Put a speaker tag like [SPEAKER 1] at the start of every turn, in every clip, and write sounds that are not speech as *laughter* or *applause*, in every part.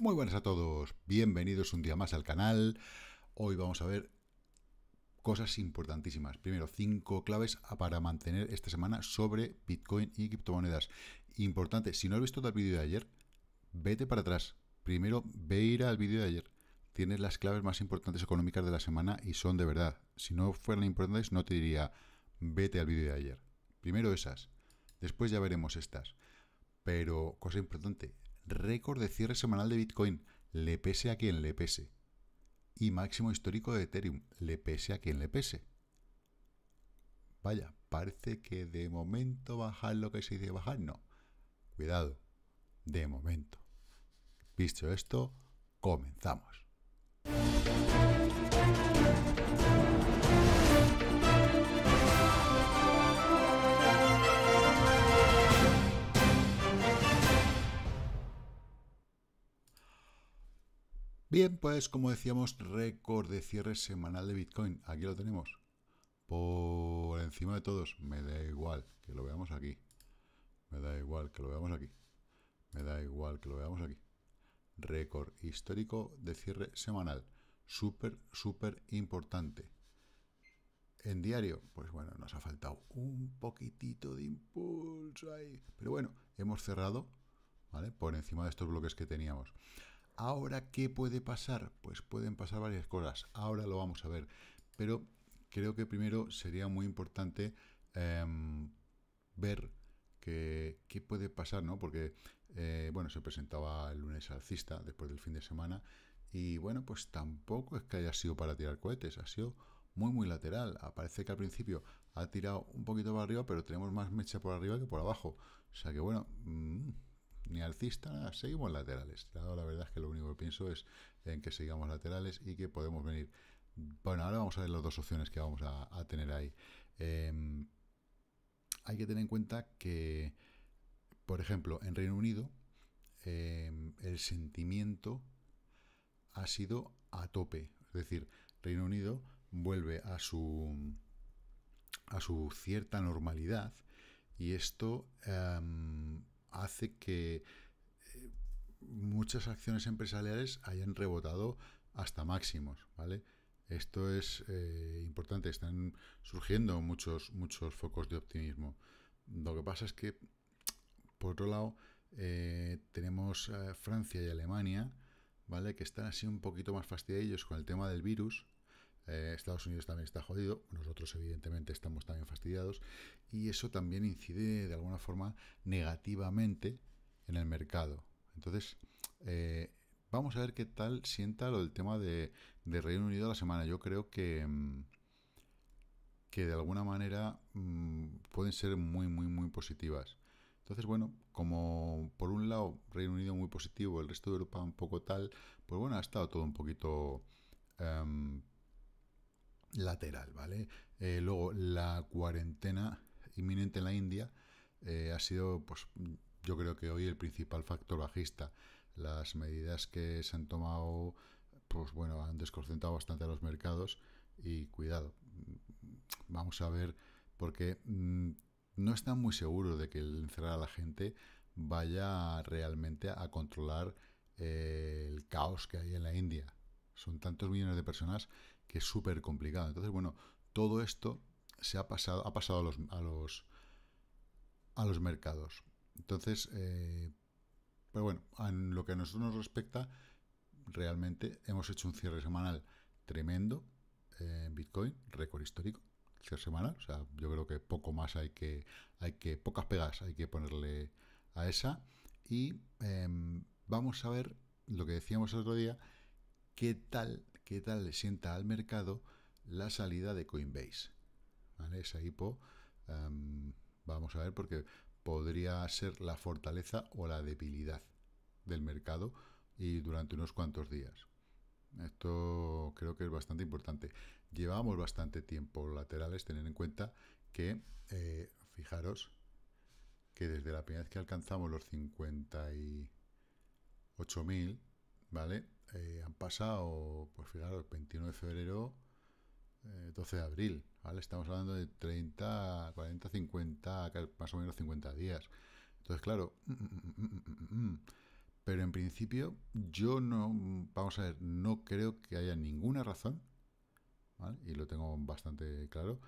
[SPEAKER 1] Muy buenas a todos, bienvenidos un día más al canal. Hoy vamos a ver cosas importantísimas. Primero, cinco claves para mantener esta semana sobre Bitcoin y criptomonedas. Importante, si no has visto el vídeo de ayer, vete para atrás. Primero, ve ir al vídeo de ayer. Tienes las claves más importantes económicas de la semana y son de verdad. Si no fueran importantes, no te diría vete al vídeo de ayer. Primero esas. Después ya veremos estas. Pero, cosa importante, récord de cierre semanal de Bitcoin, le pese a quien le pese. Y máximo histórico de Ethereum, le pese a quien le pese. Vaya, parece que de momento bajar lo que se dice bajar, no. Cuidado, de momento. Visto esto, comenzamos. Bien, pues como decíamos, récord de cierre semanal de Bitcoin. Aquí lo tenemos. Por encima de todos. Me da igual que lo veamos aquí. Me da igual que lo veamos aquí. Me da igual que lo veamos aquí. Récord histórico de cierre semanal. Súper, súper importante. En diario, pues bueno, nos ha faltado un poquitito de impulso ahí. Pero bueno, hemos cerrado, ¿vale? Por encima de estos bloques que teníamos. Ahora, ¿qué puede pasar? Pues pueden pasar varias cosas. Ahora lo vamos a ver. Pero creo que primero sería muy importante em, ver qué, puede pasar, ¿no? Porque, eh, bueno, se presentaba el lunes alcista después del fin de semana y, bueno, pues tampoco es que haya sido para tirar cohetes, ha sido muy, muy lateral. Aparece que al principio ha tirado un poquito para arriba, pero tenemos más mecha por arriba que por abajo. O sea que, bueno... Mm, ni alcista, seguimos laterales. La verdad es que lo único que pienso es en que sigamos laterales y que podemos venir. Bueno, ahora vamos a ver las dos opciones que vamos a, tener ahí. Em, hay que tener en cuenta que, por ejemplo, en Reino Unido, em, el sentimiento ha sido a tope. Es decir, Reino Unido vuelve a su a su cierta normalidad y esto em, hace que eh, muchas acciones empresariales hayan rebotado hasta máximos, ¿vale? Esto es eh, importante, están surgiendo muchos, muchos focos de optimismo. Lo que pasa es que, por otro lado, eh, tenemos Francia y Alemania, ¿vale? Que están así un poquito más fastidiados con el tema del virus, eh, Estados Unidos también está jodido, nosotros evidentemente estamos también fastidiados, y eso también incide de alguna forma negativamente en el mercado. Entonces, eh, vamos a ver qué tal sienta lo del tema de, Reino Unido la semana. Yo creo que... Mm, que de alguna manera mm, pueden ser muy, muy, muy positivas. Entonces, bueno, como por un lado Reino Unido muy positivo, el resto de Europa un poco tal, pues bueno, ha estado todo un poquito em, lateral, ¿vale? Eh, luego, la cuarentena inminente en la India eh, ha sido, pues, yo creo que hoy el principal factor bajista. Las medidas que se han tomado, pues bueno, han desconcentrado bastante a los mercados y cuidado. Vamos a ver, porque mm, no están muy seguros de que el encerrar a la gente vaya realmente a controlar eh, el caos que hay en la India. Son tantos millones de personas que es súper complicado. Entonces, bueno, todo esto se ha pasado, ha pasado a los, a los, a los mercados. Entonces, eh, pero bueno, en lo que a nosotros nos respecta, realmente hemos hecho un cierre semanal tremendo eh, en Bitcoin, récord histórico, cierre semanal. O sea, yo creo que poco más hay que, hay que, pocas pegas hay que ponerle a esa. Y em, vamos a ver lo que decíamos el otro día, qué tal qué tal le sienta al mercado la salida de Coinbase. Esa hipo, em, vamos a ver, porque podría ser la fortaleza o la debilidad del mercado y durante unos cuantos días. Esto creo que es bastante importante. Llevamos bastante tiempo laterales, tener en cuenta que, eh, fijaros, que desde la primera vez que alcanzamos los 58.000, ¿vale? eh, han pasado, pues fijaros, 21 de febrero, 12 eh, de abril, ¿vale? Estamos hablando de 30, 40, 50, más o menos 50 días. Entonces, claro, mm, mm, mm, pero en principio yo no, vamos a ver, no creo que haya ninguna razón, ¿vale? Y lo tengo bastante claro,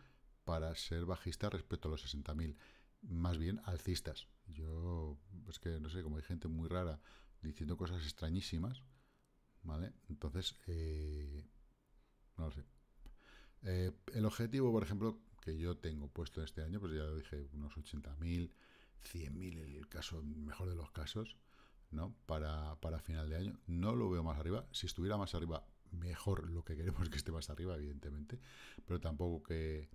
[SPEAKER 1] para ser bajista respecto a los 60.000. Más bien alcistas. Yo, es que no sé, como hay gente muy rara diciendo cosas extrañísimas, ¿vale? Entonces, eh, no sé. Eh, el objetivo, por ejemplo, que yo tengo puesto este año, pues ya lo dije, unos 80.000, 100.000, el caso, mejor de los casos, ¿no? Para, final de año. No lo veo más arriba. Si estuviera más arriba, mejor lo que queremos que esté más arriba, evidentemente, pero tampoco que,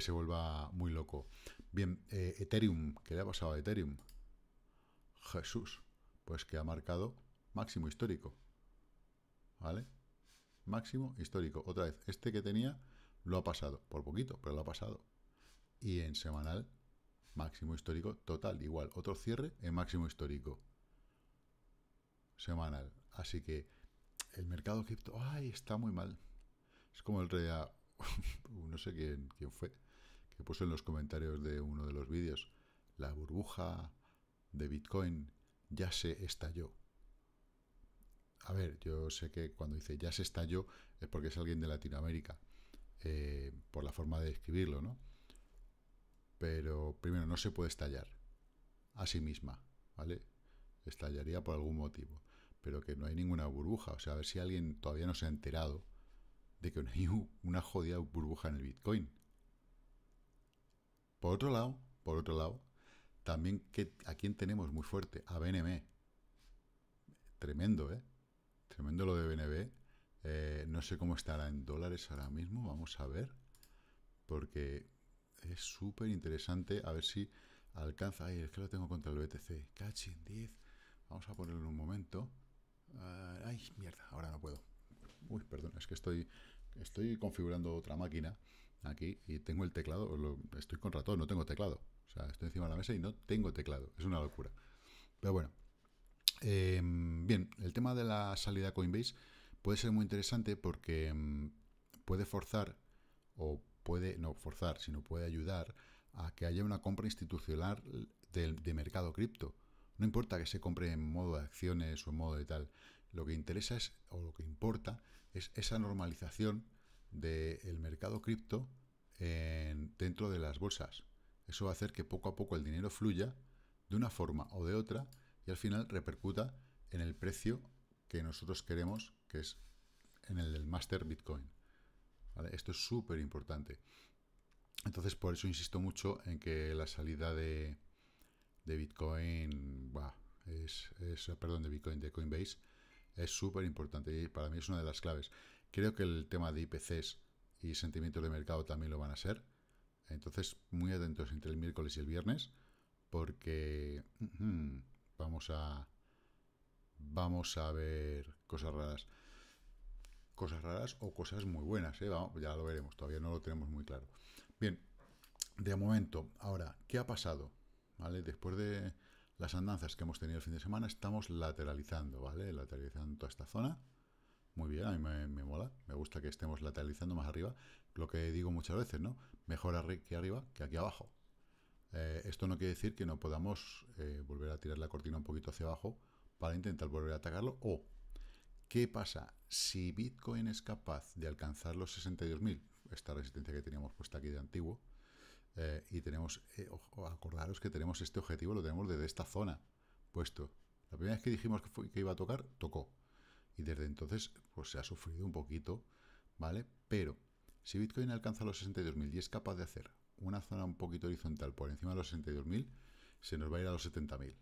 [SPEAKER 1] se vuelva muy loco. Bien, eh, Ethereum, ¿qué le ha pasado a Ethereum? Jesús, pues que ha marcado máximo histórico. ¿vale? Máximo histórico. Otra vez, este que tenía lo ha pasado, por poquito, pero lo ha pasado. Y en semanal, máximo histórico total, igual, otro cierre en máximo histórico semanal. Así que el mercado cripto, ay, está muy mal. Es como el rey, *laughs* no sé quién, quién fue, que puso en los comentarios de uno de los vídeos, la burbuja de Bitcoin ya se estalló a ver, yo sé que cuando dice ya se estalló es porque es alguien de Latinoamérica, eh, por la forma de escribirlo, ¿no? Pero primero, no se puede estallar a sí misma, ¿vale? Estallaría por algún motivo, pero que no hay ninguna burbuja. O sea, a ver si alguien todavía no se ha enterado de que no hay una jodida burbuja en el Bitcoin. Por otro lado, por otro lado, también que, a quién tenemos muy fuerte, a BNM. Tremendo, ¿eh? Tremendo lo de BNB. Eh, no sé cómo estará en dólares ahora mismo. Vamos a ver. Porque es súper interesante. A ver si alcanza. Ay, es que lo tengo contra el BTC. Cachin 10. Vamos a ponerlo en un momento. Ah, ay, mierda. Ahora no puedo. Uy, perdón. Es que estoy, estoy configurando otra máquina aquí y tengo el teclado. estoy con ratón. No tengo teclado. O sea, estoy encima de la mesa y no tengo teclado. Es una locura. Pero bueno, Em, bien, el tema de la salida a Coinbase puede ser muy interesante porque mm, puede forzar, o puede, no forzar, sino puede ayudar a que haya una compra institucional de, mercado cripto. No importa que se compre en modo de acciones o en modo de tal. Lo que interesa es, o lo que importa, es esa normalización del mercado cripto dentro de las bolsas. Eso va a hacer que poco a poco el dinero fluya de una forma o de otra y al final repercuta en el precio que nosotros queremos, que es en el del master Bitcoin. Esto es súper importante. Entonces, por eso insisto mucho en que la salida de, Bitcoin, es, perdón, de Bitcoin, de Coinbase, es súper importante y para mí es una de las claves. Creo que el tema de IPCs y sentimientos de mercado también lo van a ser. Entonces, muy atentos entre el miércoles y el viernes, porque Vamos a... Vamos a ver cosas raras. Cosas raras o cosas muy buenas, ¿eh? Vamos, ya lo veremos, todavía no lo tenemos muy claro. Bien, de momento, ahora, ¿qué ha pasado? ¿Vale? Después de las andanzas que hemos tenido el fin de semana, estamos lateralizando, ¿vale? Lateralizando toda esta zona. Muy bien, a mí me, mola, me gusta que estemos lateralizando más arriba. Lo que digo muchas veces, ¿no? Mejor aquí arriba que aquí abajo. Eh, esto no quiere decir que no podamos eh, volver a tirar la cortina un poquito hacia abajo para intentar volver a atacarlo. O, ¿qué pasa si Bitcoin es capaz de alcanzar los 62.000? Esta resistencia que teníamos puesta aquí de antiguo. Eh, y tenemos, acordaros que tenemos este objetivo, lo tenemos desde esta zona puesto. La primera vez que dijimos que, que iba a tocar, tocó. Y desde entonces, pues se ha sufrido un poquito, ¿vale? Pero, si Bitcoin alcanza los 62.000 y es capaz de hacer una zona un poquito horizontal por encima de los 62.000, se nos va a ir a los 70.000.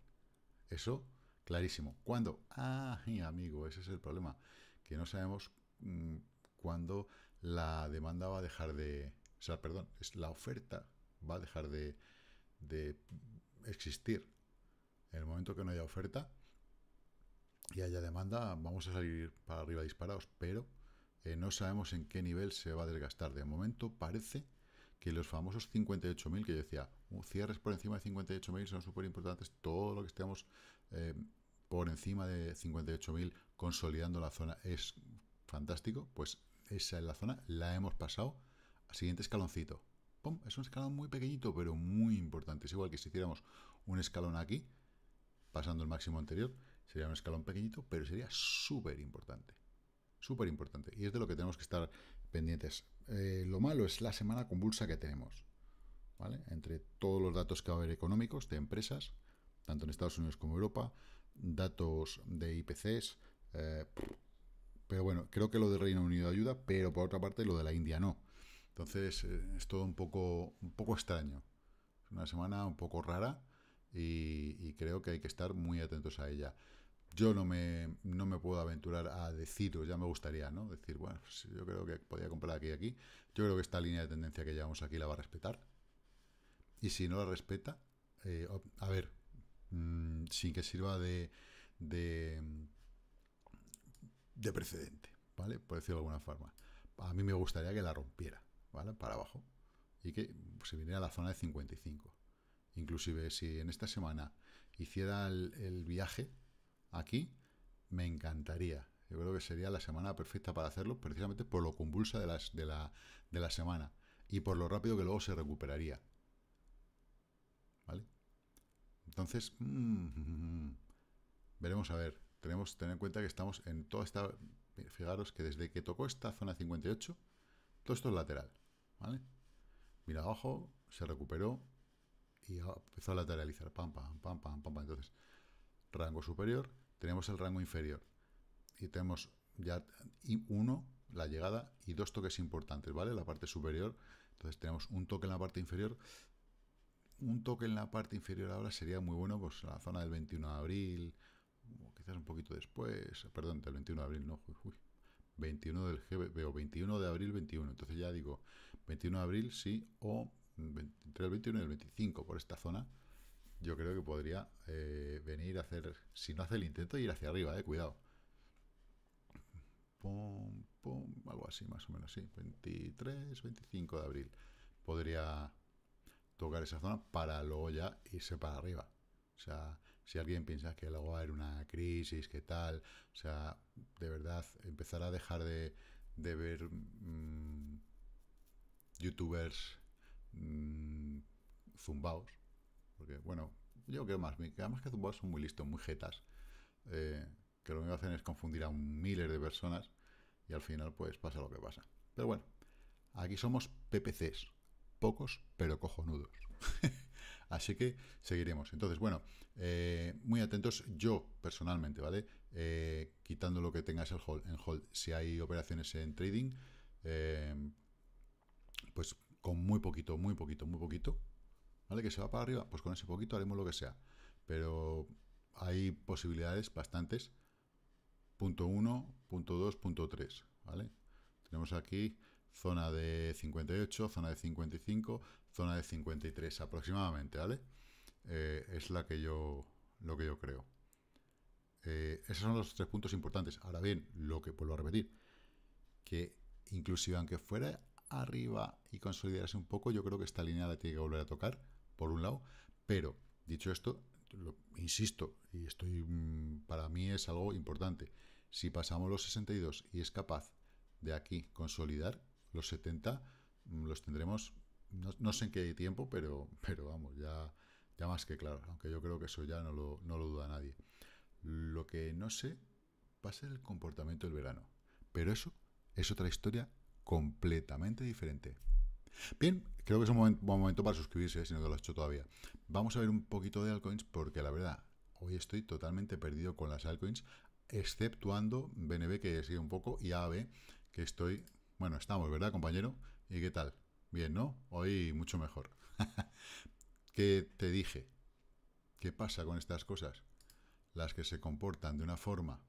[SPEAKER 1] Eso, clarísimo. ¿Cuándo? Ah, amigo, ese es el problema, que no sabemos mm, cuándo la demanda va a dejar de... O sea, perdón, es la oferta va a dejar de, de existir. En el momento que no haya oferta y haya demanda, vamos a salir para arriba disparados, pero eh, no sabemos en qué nivel se va a desgastar. De momento parece que los famosos 58.000 que yo decía, uh, cierres por encima de 58.000 son súper importantes, todo lo que estemos eh, por encima de 58.000 consolidando la zona es fantástico, pues esa es la zona, la hemos pasado al siguiente escaloncito. ¡Pum! Es un escalón muy pequeñito, pero muy importante. Es igual que si hiciéramos un escalón aquí, pasando el máximo anterior, sería un escalón pequeñito, pero sería súper importante. Súper importante. Y es de lo que tenemos que estar pendientes. Eh, lo malo es la semana convulsa que tenemos, ¿vale? Entre todos los datos que va a haber económicos de empresas, tanto en Estados Unidos como Europa, datos de IPCs, eh, pero bueno, creo que lo del Reino Unido ayuda, pero por otra parte lo de la India no. Entonces eh, es todo un poco, un poco extraño. Es una semana un poco rara y, creo que hay que estar muy atentos a ella. Yo no me puedo aventurar a decir, o ya me gustaría, ¿no? Decir, bueno, pues, yo creo que podía comprar aquí y aquí. Yo creo que esta línea de tendencia que llevamos aquí la va a respetar. Y si no la respeta, eh, a ver, mm, sin que sirva de, de, precedente, ¿vale? Por decirlo de alguna forma. A mí me gustaría que la rompiera, ¿vale? Para abajo. Y que pues, se viniera a la zona de 55. Inclusive si en esta semana hiciera el viaje aquí, me encantaría. Yo creo que sería la semana perfecta para hacerlo, precisamente por lo convulsa de, las, de, la, semana y por lo rápido que luego se recuperaría. ¿Vale? Entonces, *laughs* veremos a ver. Tenemos que tener en cuenta que estamos en toda esta... Fijaros que desde que tocó esta zona 58, todo esto es lateral. ¿Vale? Mira abajo, se recuperó y empezó a lateralizar. Pam, pam, pam, pam, pam. Entonces, rango superior, tenemos el rango inferior y tenemos ya y uno la llegada y dos toques importantes, ¿vale? La parte superior, entonces tenemos un toque en la parte inferior. Un toque en la parte inferior ahora sería muy bueno, pues en la zona del 21 de abril, quizás un poquito después, perdón, del 21 de abril, no, uy, 21 del GB, veo 21 de abril 21, entonces ya digo, 21 de abril sí, o entre el 21 y el 25 por esta zona, yo creo que podría eh, venir a hacer, si no hace el intento, ir hacia arriba, eh, cuidado. Pum, pum, algo así más o menos, así. 23, 25 de abril. Podría tocar esa zona para luego ya irse para arriba. O sea, si alguien piensa que luego va a haber una crisis, que tal, o sea, de verdad, empezar a dejar de, ver mm, youtubers mm, zumbaos porque, bueno, yo creo más, que además que Zumba son muy listos, muy jetas, eh, que lo único que hacen es confundir a un miles de personas y al final pues pasa lo que pasa. Pero bueno, aquí somos PPCs, pocos pero cojonudos. *laughs* Así que seguiremos. Entonces, bueno, eh, muy atentos yo personalmente, ¿vale? Eh, quitando lo que tengas el hold, en hold, si hay operaciones en trading, pues con muy poquito, muy poquito, muy poquito, ¿vale? Que se va para arriba, pues con ese poquito haremos lo que sea. Pero hay posibilidades bastantes. Punto 1, punto 2, punto 3, ¿vale? Tenemos aquí zona de 58, zona de 55, zona de 53 aproximadamente, ¿vale? Eh, es la que yo, lo que yo creo. Eh, esos son los tres puntos importantes. Ahora bien, lo que vuelvo a repetir, que inclusive aunque fuera arriba y consolidarse un poco, yo creo que esta línea la tiene que volver a tocar por un lado, pero dicho esto, insisto, y estoy mm, para mí es algo importante, si pasamos los 62 y es capaz de aquí consolidar los 70, mm, los tendremos, no, sé en qué tiempo, pero, pero vamos, ya, ya más que claro, aunque yo creo que eso ya no lo, no lo duda nadie. Lo que no sé va a ser el comportamiento del verano, pero eso es otra historia completamente diferente. Bien, creo que es un, buen momento para suscribirse, eh, si no te lo has hecho todavía. Vamos a ver un poquito de altcoins, porque la verdad, hoy estoy totalmente perdido con las altcoins, exceptuando BNB, que sigue un poco, y AAB, que estoy... Bueno, estamos, ¿verdad, compañero? ¿Y qué tal? Bien, ¿no? Hoy mucho mejor. *laughs* ¿Qué te dije? ¿Qué pasa con estas cosas? Las que se comportan de una forma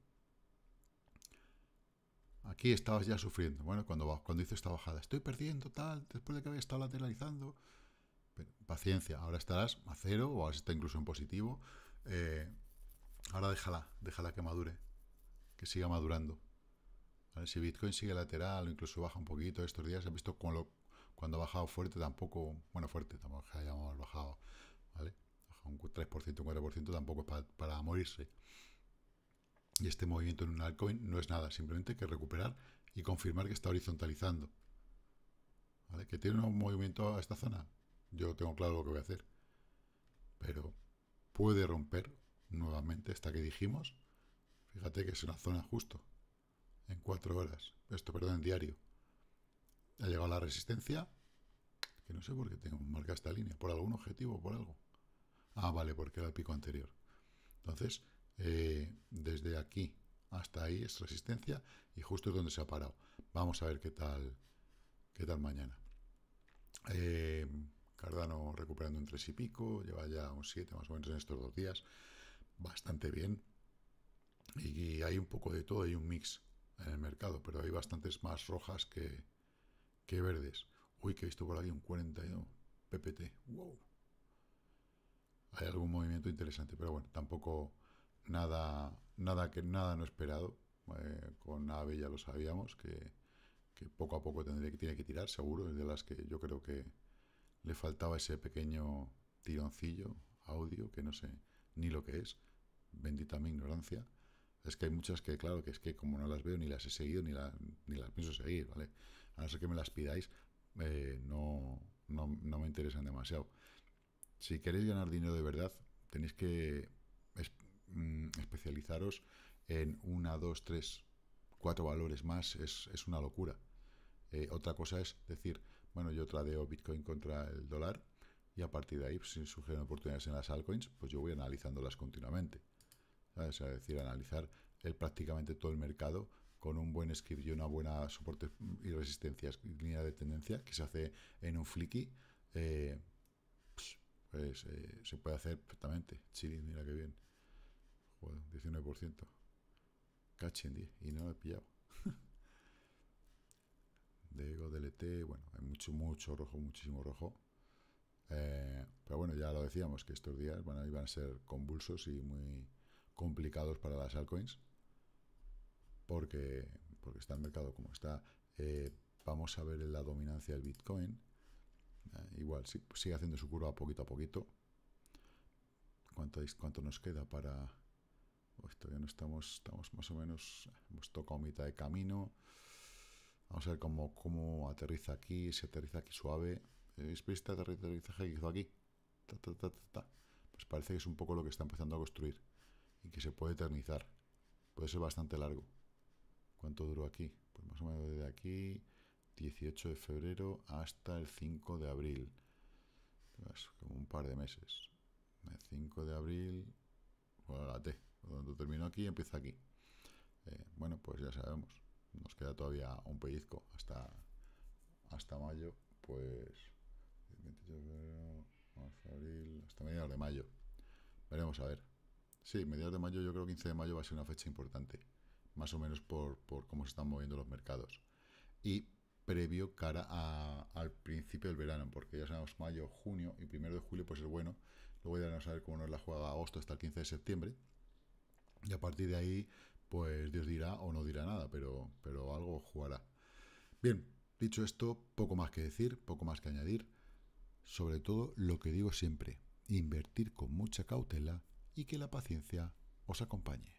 [SPEAKER 1] aquí estabas ya sufriendo. Bueno, cuando, cuando hizo esta bajada, estoy perdiendo tal, después de que había estado lateralizando. paciencia, ahora estarás a cero o está incluso en positivo. Eh, ahora déjala, déjala que madure, que siga madurando. Si Bitcoin sigue lateral o incluso baja un poquito estos días, he visto cuando, ha bajado fuerte tampoco, bueno, fuerte, tampoco hayamos bajado, ¿vale? Baja un 3%, un 4%, tampoco es para morirse. Y este movimiento en un altcoin no es nada, simplemente que recuperar y confirmar que está horizontalizando. ¿Vale? Que tiene un movimiento a esta zona. Yo tengo claro lo que voy a hacer. Pero puede romper nuevamente esta que dijimos. Fíjate que es una zona justo. En cuatro horas. Esto, perdón, en diario. Ha llegado la resistencia. Que no sé por qué tengo marca esta línea. Por algún objetivo, o por algo. Ah, vale, porque era el pico anterior. Entonces, eh, desde aquí hasta ahí es resistencia y justo es donde se ha parado. Vamos a ver qué tal, qué tal mañana. Eh, Cardano recuperando un 3 y pico, lleva ya un 7 más o menos en estos dos días, bastante bien. Y, hay un poco de todo, hay un mix en el mercado, pero hay bastantes más rojas que, que verdes. Uy, que he visto por aquí un 42 PPT, wow. Hay algún movimiento interesante, pero bueno, tampoco nada, nada, que, nada no esperado. Eh, con AVE ya lo sabíamos, que, poco a poco tendría que, tiene que tirar, seguro. Es de las que yo creo que le faltaba ese pequeño tironcillo audio, que no sé ni lo que es. Bendita mi ignorancia. Es que hay muchas que, claro, que es que como no las veo, ni las he seguido, ni, ni las pienso seguir, ¿vale? A no ser que me las pidáis, eh, no, no, no me interesan demasiado. Si queréis ganar dinero de verdad, tenéis que Mm, especializaros en una, dos, tres, cuatro valores más es, una locura. Eh, otra cosa es decir, bueno, yo tradeo Bitcoin contra el dólar y a partir de ahí, pues, si surgen oportunidades en las altcoins, pues yo voy analizándolas continuamente. Es decir, analizar el, prácticamente todo el mercado con un buen script y una buena soporte y resistencias, línea de tendencia que se hace en un flicky, eh, pues eh, se puede hacer perfectamente. Chile, mira qué bien. 19%. Cachen 10. Y no lo he pillado. *laughs* Diego, DLT, e bueno, hay mucho, mucho rojo, muchísimo rojo. Eh, pero bueno, ya lo decíamos, que estos días bueno a, a ser convulsos y muy complicados para las altcoins. Porque, porque está el mercado como está. Eh, vamos a ver la dominancia del Bitcoin. Eh, igual, pues sigue haciendo su curva poquito a poquito. ¿Cuánto, ¿Cuánto nos queda para pues todavía no estamos, estamos más o menos, hemos tocado mitad de camino. Vamos a ver cómo, cómo aterriza aquí, si aterriza aquí suave. ¿Veis este aterrizaje que hizo aquí? Ta, ta, ta, pues parece que es un poco lo que está empezando a construir y que se puede eternizar. Puede ser bastante largo. ¿Cuánto duró aquí? Pues más o menos desde aquí, 18 de febrero hasta el 5 de abril. como un par de meses. El 5 de abril, bueno, la T. Donde termino aquí empieza aquí. Eh, bueno, pues ya sabemos. Nos queda todavía un pellizco hasta, hasta mayo, pues... hasta mediados de mayo. Veremos a ver. Sí, mediados de mayo, yo creo que 15 de mayo va a ser una fecha importante. Más o menos por, por cómo se están moviendo los mercados. Y previo cara al principio del verano, porque ya sabemos mayo, junio y primero de julio, pues es bueno. Luego ya vamos a ver cómo nos la juega agosto hasta el 15 de septiembre, y a partir de ahí, pues Dios dirá o no dirá nada, pero, pero algo jugará. Bien, dicho esto, poco más que decir, poco más que añadir. Sobre todo lo que digo siempre, invertir con mucha cautela y que la paciencia os acompañe.